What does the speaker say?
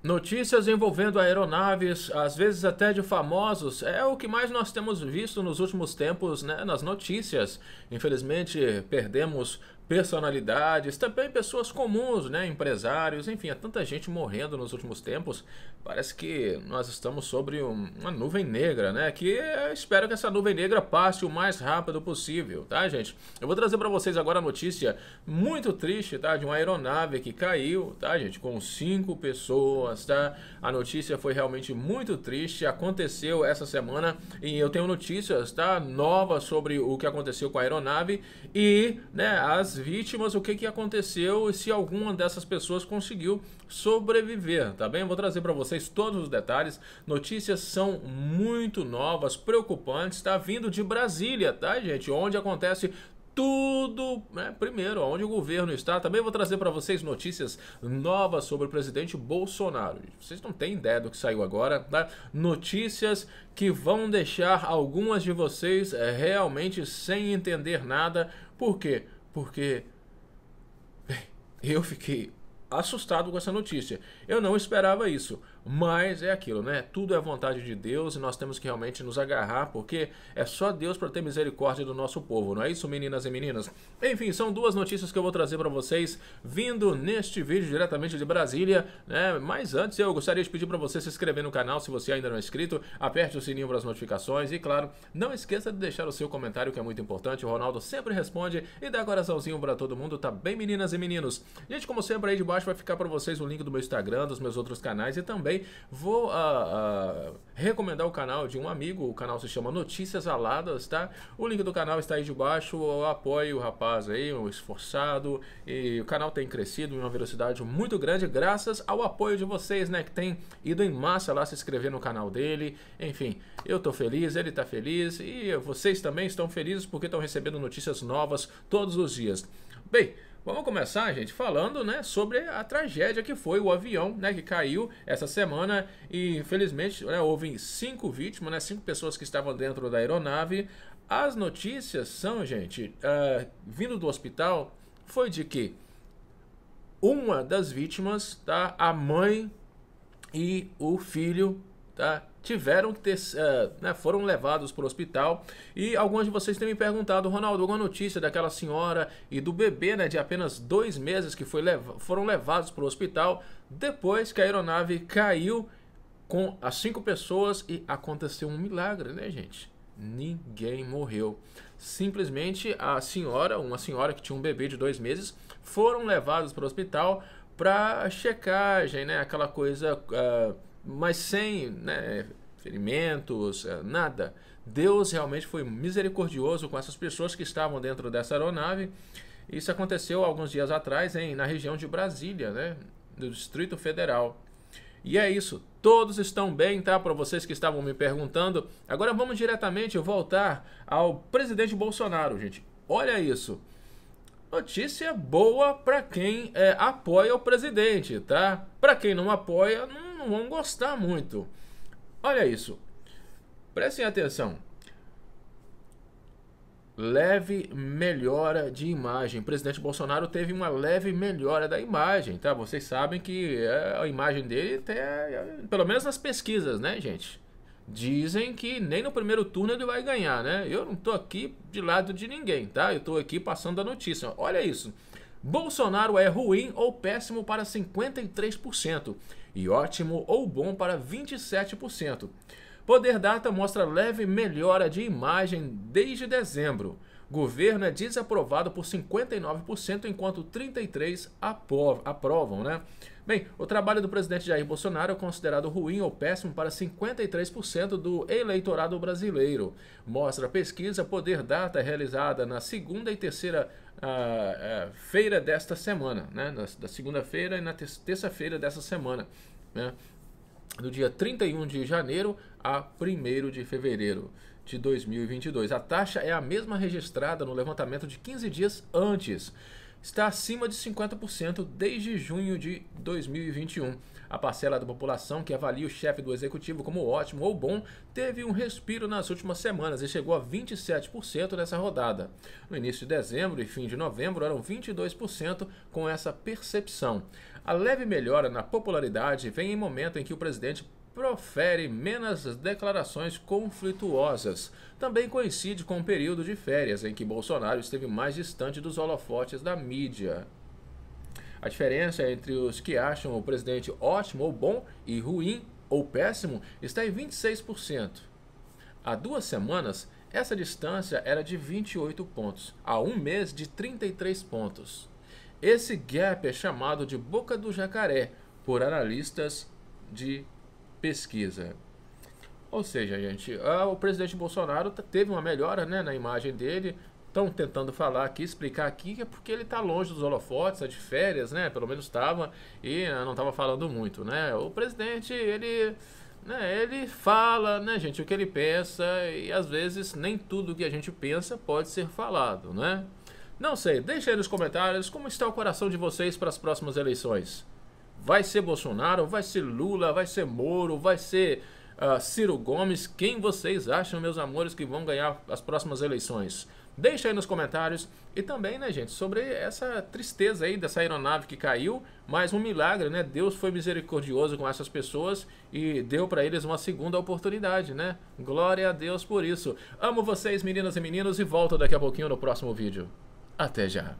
Notícias envolvendo aeronaves, às vezes até de famosos, é o que mais nós temos visto nos últimos tempos né, nas notícias. Infelizmente, perdemos personalidades, também pessoas comuns, né, empresários, enfim, há tanta gente morrendo nos últimos tempos. Parece que nós estamos sobre um, uma nuvem negra, né? Que espero que essa nuvem negra passe o mais rápido possível, tá, gente? Eu vou trazer para vocês agora a notícia muito triste, tá, de uma aeronave que caiu, tá, gente, com cinco pessoas, tá? A notícia foi realmente muito triste, aconteceu essa semana e eu tenho notícias, tá, novas sobre o que aconteceu com a aeronave e, né, as vítimas, o que, que aconteceu e se alguma dessas pessoas conseguiu sobreviver, tá bem? vou trazer para vocês todos os detalhes. Notícias são muito novas, preocupantes, tá vindo de Brasília, tá, gente? Onde acontece tudo né, primeiro, onde o governo está. Também vou trazer para vocês notícias novas sobre o presidente Bolsonaro. Vocês não têm ideia do que saiu agora, tá? Notícias que vão deixar algumas de vocês eh, realmente sem entender nada. Por quê? porque eu fiquei assustado com essa notícia. Eu não esperava isso. Mas é aquilo, né? Tudo é vontade de Deus e nós temos que realmente nos agarrar, porque é só Deus para ter misericórdia do nosso povo, não é isso, meninas e meninas? Enfim, são duas notícias que eu vou trazer para vocês vindo neste vídeo diretamente de Brasília, né? Mas antes eu gostaria de pedir para você se inscrever no canal se você ainda não é inscrito, aperte o sininho para as notificações e, claro, não esqueça de deixar o seu comentário que é muito importante. O Ronaldo sempre responde e dá coraçãozinho para todo mundo, tá bem, meninas e meninos? Gente, como sempre, aí de baixo vai ficar para vocês o link do meu Instagram, dos meus outros canais e também Vou uh, uh, recomendar o canal de um amigo, o canal se chama Notícias Aladas, tá? O link do canal está aí de baixo, eu apoio o rapaz aí, o esforçado, e o canal tem crescido em uma velocidade muito grande graças ao apoio de vocês, né? Que tem ido em massa lá se inscrever no canal dele, enfim, eu tô feliz, ele tá feliz e vocês também estão felizes porque estão recebendo notícias novas todos os dias. Bem, Vamos começar, gente, falando né, sobre a tragédia que foi o avião né, que caiu essa semana e, infelizmente, né, houve cinco vítimas, né, cinco pessoas que estavam dentro da aeronave. As notícias são, gente, uh, vindo do hospital, foi de que uma das vítimas, tá, a mãe e o filho tá? tiveram que ter, uh, né, foram levados para o hospital e alguns de vocês têm me perguntado, Ronaldo, alguma notícia daquela senhora e do bebê, né, de apenas dois meses que foi lev foram levados para o hospital depois que a aeronave caiu com as cinco pessoas e aconteceu um milagre, né, gente? Ninguém morreu. Simplesmente a senhora, uma senhora que tinha um bebê de dois meses, foram levados para o hospital para checagem, né? Aquela coisa uh, mas sem né, ferimentos, eh, nada. Deus realmente foi misericordioso com essas pessoas que estavam dentro dessa aeronave. Isso aconteceu alguns dias atrás em, na região de Brasília, né, do Distrito Federal. E é isso, todos estão bem, tá? Para vocês que estavam me perguntando. Agora vamos diretamente voltar ao presidente Bolsonaro, gente. Olha isso. Notícia boa para quem é, apoia o presidente, tá? Para quem não apoia, não não vão gostar muito. Olha isso. Prestem atenção. Leve melhora de imagem. O presidente Bolsonaro teve uma leve melhora da imagem, tá? Vocês sabem que é, a imagem dele até, pelo menos nas pesquisas, né, gente? Dizem que nem no primeiro turno ele vai ganhar, né? Eu não tô aqui de lado de ninguém, tá? Eu tô aqui passando a notícia. Olha isso. Bolsonaro é ruim ou péssimo para 53% e ótimo ou bom para 27%. Poder Data mostra leve melhora de imagem desde dezembro. Governo é desaprovado por 59%, enquanto 33% aprovam, né? Bem, o trabalho do presidente Jair Bolsonaro é considerado ruim ou péssimo para 53% do eleitorado brasileiro. Mostra a pesquisa Poder Data realizada na segunda e terceira uh, feira desta semana, né? da, segunda-feira e na terça-feira dessa semana, né? Do dia 31 de janeiro a 1 de fevereiro de 2022. A taxa é a mesma registrada no levantamento de 15 dias antes está acima de 50% desde junho de 2021. A parcela da população que avalia o chefe do executivo como ótimo ou bom teve um respiro nas últimas semanas e chegou a 27% nessa rodada. No início de dezembro e fim de novembro eram 22% com essa percepção. A leve melhora na popularidade vem em momento em que o presidente profere menos declarações conflituosas. Também coincide com o um período de férias em que Bolsonaro esteve mais distante dos holofotes da mídia. A diferença entre os que acham o presidente ótimo ou bom e ruim ou péssimo está em 26%. Há duas semanas, essa distância era de 28 pontos, há um mês de 33 pontos. Esse gap é chamado de boca do jacaré por analistas de pesquisa. Ou seja, gente, ah, o presidente Bolsonaro teve uma melhora né, na imagem dele. Estão tentando falar aqui, explicar aqui, que é porque ele está longe dos holofotes, está de férias, né? Pelo menos estava e ah, não estava falando muito, né? O presidente, ele, né, ele fala, né, gente, o que ele pensa e às vezes nem tudo que a gente pensa pode ser falado, né? Não sei, deixa aí nos comentários como está o coração de vocês para as próximas eleições. Vai ser Bolsonaro, vai ser Lula, vai ser Moro, vai ser uh, Ciro Gomes. Quem vocês acham, meus amores, que vão ganhar as próximas eleições? Deixa aí nos comentários. E também, né, gente, sobre essa tristeza aí dessa aeronave que caiu, mas um milagre, né? Deus foi misericordioso com essas pessoas e deu para eles uma segunda oportunidade, né? Glória a Deus por isso. Amo vocês, meninas e meninos, e volto daqui a pouquinho no próximo vídeo. Até já.